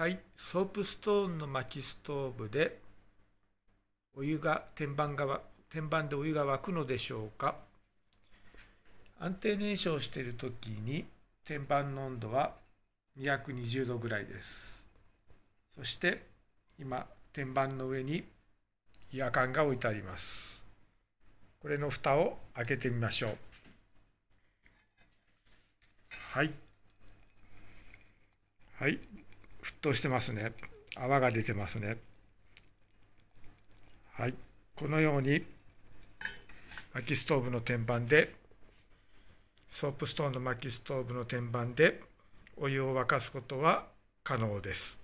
はいソープストーンの薪ストーブでお湯が天板が天板でお湯が沸くのでしょうか安定燃焼している時に天板の温度は220度ぐらいですそして今天板の上にイヤカンが置いてありますこれの蓋を開けてみましょうはいはい騰してますね泡が出てますねはいこのように薪ストーブの天板でソープストーンの薪ストーブの天板でお湯を沸かすことは可能です